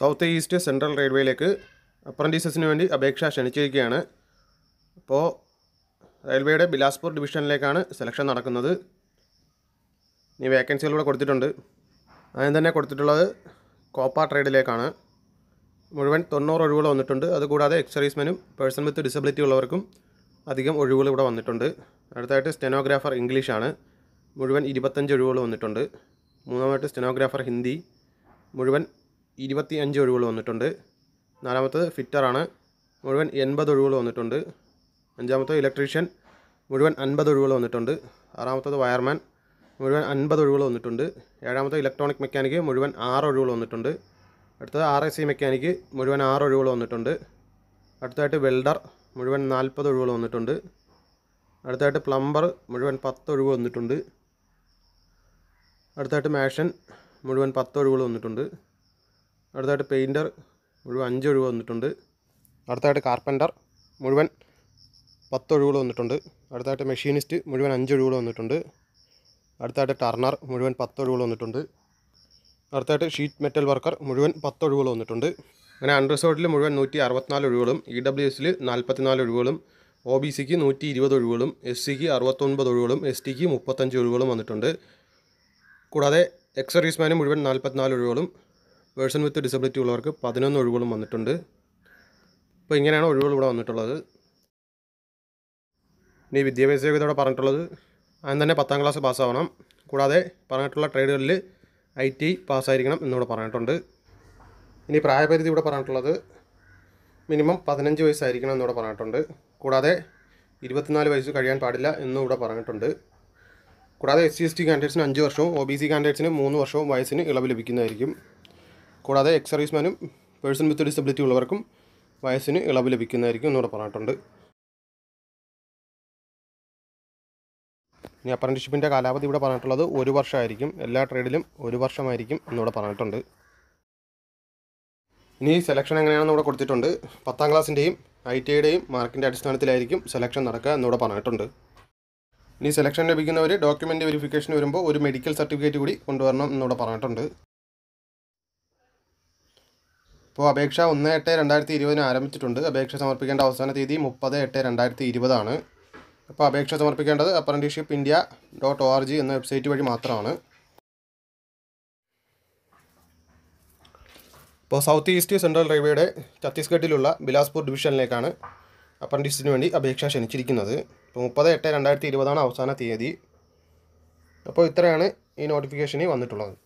south east central റെയിൽവേയിലേക്ക് അപ്രൻറ്റീസസിന് വേണ്ടി അപേക്ഷ ക്ഷണിച്ചിരിക്കുകയാണ് അപ്പോൾ റെയിൽവേയുടെ ബിലാസ്പൂർ ഡിവിഷനിലേക്കാണ് സെലക്ഷൻ നടക്കുന്നത് ഇനി വേക്കൻസികളിവിടെ കൊടുത്തിട്ടുണ്ട് ആദ്യം തന്നെ കൊടുത്തിട്ടുള്ളത് കോപ്പ ട്രേഡിലേക്കാണ് മുഴുവൻ തൊണ്ണൂറ് ഒഴിവുകൾ വന്നിട്ടുണ്ട് അതുകൂടാതെ എക്സറീസ്മെനും പേഴ്സൺ വിത്ത് ഡിസബിലിറ്റി ഉള്ളവർക്കും അധികം ഒഴിവുകൾ ഇവിടെ വന്നിട്ടുണ്ട് അടുത്തായിട്ട് സ്റ്റെനോഗ്രാഫർ ഇംഗ്ലീഷാണ് മുഴുവൻ ഇരുപത്തഞ്ച് ഒഴിവുകൾ വന്നിട്ടുണ്ട് മൂന്നാമതായിട്ട് സ്റ്റെനോഗ്രാഫർ ഹിന്ദി മുഴുവൻ ഇരുപത്തി അഞ്ച് ഒഴിവുകൾ വന്നിട്ടുണ്ട് നാലാമത്തത് ഫിറ്ററാണ് മുഴുവൻ എൺപത് ഒഴിവുകൾ വന്നിട്ടുണ്ട് അഞ്ചാമത്തത് ഇലക്ട്രീഷ്യൻ മുഴുവൻ അൻപത് ഒഴിവുകൾ വന്നിട്ടുണ്ട് ആറാമത്തത് വയർമാൻ മുഴുവൻ അൻപത് ഒഴിവുകൾ വന്നിട്ടുണ്ട് ഏഴാമത്തെ ഇലക്ട്രോണിക് മെക്കാനിക്ക് മുഴുവൻ ആറ് ഒഴിവുകൾ വന്നിട്ടുണ്ട് അടുത്തത് ആർ എസ് സി മെക്കാനിക്ക് മുഴുവൻ ആറ് ഒഴിവുകൾ വന്നിട്ടുണ്ട് അടുത്തതായിട്ട് വെൽഡർ മുഴുവൻ നാൽപ്പത് ഒഴിവുകൾ വന്നിട്ടുണ്ട് അടുത്തതായിട്ട് പ്ലംബർ മുഴുവൻ പത്ത് ഒഴിവ് വന്നിട്ടുണ്ട് അടുത്തതായിട്ട് മാഷൻ മുഴുവൻ പത്ത് ഒഴിവുകൾ വന്നിട്ടുണ്ട് അടുത്തായിട്ട് പെയിൻറ്റർ മുഴുവൻ അഞ്ച് ഒഴിവ് വന്നിട്ടുണ്ട് അടുത്തായിട്ട് കാർപ്പൻ്റർ മുഴുവൻ പത്ത് ഒഴിവുകൾ വന്നിട്ടുണ്ട് അടുത്തായിട്ട് മെഷീനിസ്റ്റ് മുഴുവൻ അഞ്ച് ഒഴിവുകൾ വന്നിട്ടുണ്ട് അടുത്തായിട്ട് ടർണർ മുഴുവൻ പത്ത് ഒഴിവുകൾ വന്നിട്ടുണ്ട് അടുത്തായിട്ട് ഷീറ്റ് മെറ്റൽ വർക്കർ മുഴുവൻ പത്ത് ഒഴിവുകൾ വന്നിട്ടുണ്ട് അങ്ങനെ അൺറിസോർട്ടിൽ മുഴുവൻ നൂറ്റി അറുപത്തിനാല് ഒഴിവുകളും ഇ ഡബ്ല്യു എസിൽ നാൽപ്പത്തിനാല് ഒഴിവുകളും ഒ ബി സിക്ക് നൂറ്റി ഇരുപത് ഒഴിവുകളും എസ് സിക്ക് അറുപത്തൊൻപത് ഒഴിവുകളും എസ് ടിക്ക് മുപ്പത്തഞ്ച് ഒഴിവുകളും വന്നിട്ടുണ്ട് കൂടാതെ എക്സറീസ്മാന് മുഴുവൻ നാൽപ്പത്തിനാല് ഒഴിവുകളും പേഴ്സൺ വിത്ത് ഡിസബിലിറ്റി ഉള്ളവർക്ക് പതിനൊന്ന് ഒഴിവുകളും വന്നിട്ടുണ്ട് അപ്പോൾ ഇങ്ങനെയാണ് ഒഴിവുകൾ ഇവിടെ വന്നിട്ടുള്ളത് ഇനി വിദ്യാഭ്യാസ യോഗ്യതയോടെ പറഞ്ഞിട്ടുള്ളത് ആദ്യം തന്നെ പത്താം ക്ലാസ് പാസ്സാവണം കൂടാതെ പറഞ്ഞിട്ടുള്ള ട്രേഡുകളിൽ ഐ ടി പാസ്സായിരിക്കണം എന്നിവിടെ പറഞ്ഞിട്ടുണ്ട് ഇനി പ്രായപരിധി ഇവിടെ പറഞ്ഞിട്ടുള്ളത് മിനിമം പതിനഞ്ച് വയസ്സായിരിക്കണം എന്നിവിടെ പറഞ്ഞിട്ടുണ്ട് കൂടാതെ ഇരുപത്തിനാല് വയസ്സ് കഴിയാൻ പാടില്ല എന്നും ഇവിടെ പറഞ്ഞിട്ടുണ്ട് കൂടാതെ എസ് സി എസ് ടി കാൻഡിഡേറ്റ്സിന് അഞ്ച് വർഷവും ഒ ബി സി കാൻഡിഡേറ്റ്സിന് മൂന്ന് വർഷവും വയസ്സിന് ഇളവ് ലഭിക്കുന്നതായിരിക്കും കൂടാതെ എക്സ് സർവീസ്മാനും പേഴ്സൺ വിത്ത് ഡിസബിലിറ്റി ഉള്ളവർക്കും വയസ്സിന് ഇളവ് ലഭിക്കുന്നതായിരിക്കും എന്നൂടെ പറഞ്ഞിട്ടുണ്ട് ഇനി അപ്രൻറ്റിഷിപ്പിൻ്റെ കാലാവധി ഇവിടെ പറഞ്ഞിട്ടുള്ളത് ഒരു വർഷമായിരിക്കും എല്ലാ ട്രേഡിലും ഒരു വർഷമായിരിക്കും എന്നിവിടെ പറഞ്ഞിട്ടുണ്ട് ഇനി സെലക്ഷൻ എങ്ങനെയാണെന്ന് ഇവിടെ കൊടുത്തിട്ടുണ്ട് പത്താം ക്ലാസ്സിൻ്റെയും ഐ ടി ഐയുടെയും മാർക്കിൻ്റെ അടിസ്ഥാനത്തിലായിരിക്കും സെലക്ഷൻ നടക്കുക എന്നിവിടെ പറഞ്ഞിട്ടുണ്ട് ഇനി സെലക്ഷൻ ലഭിക്കുന്നവർ ഡോക്യുമെൻറ്റ് വെരിഫിക്കേഷൻ വരുമ്പോൾ ഒരു മെഡിക്കൽ സർട്ടിഫിക്കറ്റ് കൂടി കൊണ്ടുവരണം എന്നിവിടെ പറഞ്ഞിട്ടുണ്ട് ഇപ്പോൾ അപേക്ഷ ഒന്ന് എട്ട് രണ്ടായിരത്തി ഇരുപതിന് ആരംഭിച്ചിട്ടുണ്ട് അപേക്ഷ സമർപ്പിക്കേണ്ട അവസാന തീയതി മുപ്പത് എട്ട് രണ്ടായിരത്തി ഇരുപതാണ് അപ്പോൾ അപേക്ഷ സമർപ്പിക്കേണ്ടത് apprenticeship India dot O R G എന്ന വെബ്സൈറ്റ് വഴി മാത്രമാണ് ഇപ്പോൾ സൗത്ത് ഈസ്റ്റ് സെൻട്രൽ റെയിൽവേയുടെ ഛത്തീസ്ഗഡിലുള്ള ബിലാസ്പൂർ ഡിവിഷനിലേക്കാണ് അപ്രൻറ്റീസിന് വേണ്ടി അപേക്ഷ ക്ഷണിച്ചിരിക്കുന്നത് ഇപ്പോൾ മുപ്പത് എട്ട് രണ്ടായിരത്തി ഇരുപതാണ് അവസാന തീയതി അപ്പോൾ ഇത്രയാണ് ഈ നോട്ടിഫിക്കേഷനിൽ വന്നിട്ടുള്ളത്